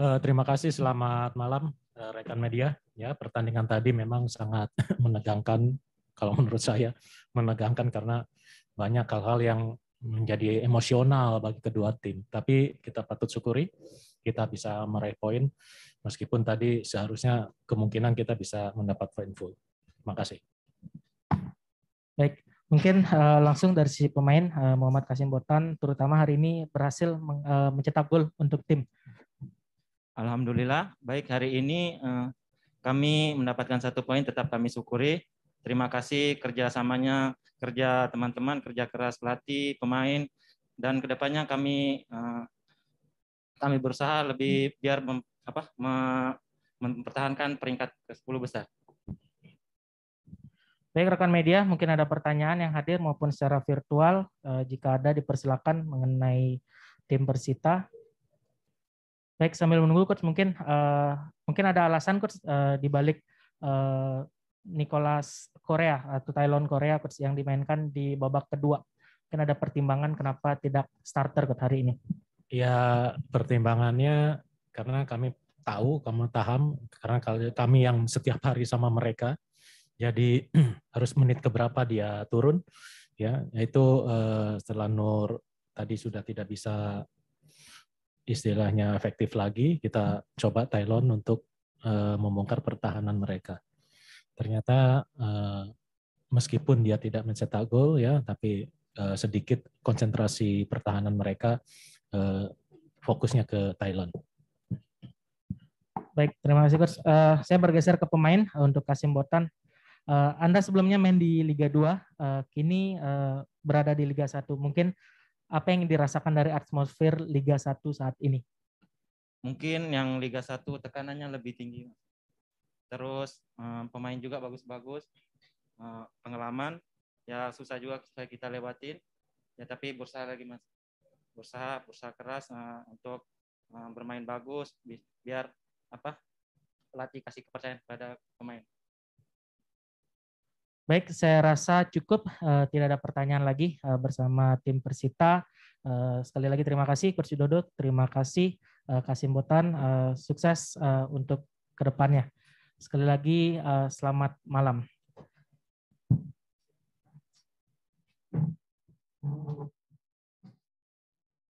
Eh, terima kasih. Selamat malam eh, rekan media. Ya, pertandingan tadi memang sangat menegangkan kalau menurut saya, menegangkan karena banyak hal-hal yang menjadi emosional bagi kedua tim. Tapi kita patut syukuri kita bisa meraih poin meskipun tadi seharusnya kemungkinan kita bisa mendapat poin full. Terima kasih. Baik, mungkin uh, langsung dari sisi pemain uh, Muhammad Kasim Botan terutama hari ini berhasil meng, uh, mencetak gol untuk tim. Alhamdulillah, baik hari ini eh, kami mendapatkan satu poin tetap kami syukuri. Terima kasih kerjasamanya, kerja teman-teman, kerja keras pelatih, pemain, dan kedepannya kami eh, kami berusaha lebih biar mem, apa, mempertahankan peringkat ke-10 besar. Baik rekan media, mungkin ada pertanyaan yang hadir maupun secara virtual. Eh, jika ada dipersilakan mengenai tim Persita. Baik, sambil menunggu coach mungkin uh, mungkin ada alasan coach uh, di balik uh, Nicolas Korea atau Thailand Korea coach yang dimainkan di babak kedua. Mungkin ada pertimbangan kenapa tidak starter coach hari ini. Ya, pertimbangannya karena kami tahu, kamu paham karena kami yang setiap hari sama mereka. Jadi harus menit keberapa dia turun ya, yaitu uh, setelah Nur tadi sudah tidak bisa istilahnya efektif lagi, kita coba Thailand untuk uh, membongkar pertahanan mereka. Ternyata uh, meskipun dia tidak mencetak gol ya, tapi uh, sedikit konsentrasi pertahanan mereka uh, fokusnya ke Thailand. Baik, terima kasih coach. Uh, saya bergeser ke pemain untuk Kasim Botan. Uh, Anda sebelumnya main di Liga 2, uh, kini uh, berada di Liga 1. Mungkin apa yang dirasakan dari atmosfer Liga 1 saat ini? Mungkin yang Liga 1 tekanannya lebih tinggi. Terus eh, pemain juga bagus-bagus, eh, pengalaman ya susah juga kita lewatin. Ya tapi berusaha lagi mas, berusaha berusaha keras eh, untuk bermain bagus biar apa pelatih kasih kepercayaan pada pemain. Baik, saya rasa cukup. Eh, tidak ada pertanyaan lagi eh, bersama tim Persita. Eh, sekali lagi terima kasih Kursi Dodo, terima kasih Kasim Botan. Sukses untuk kedepannya. Sekali lagi selamat malam.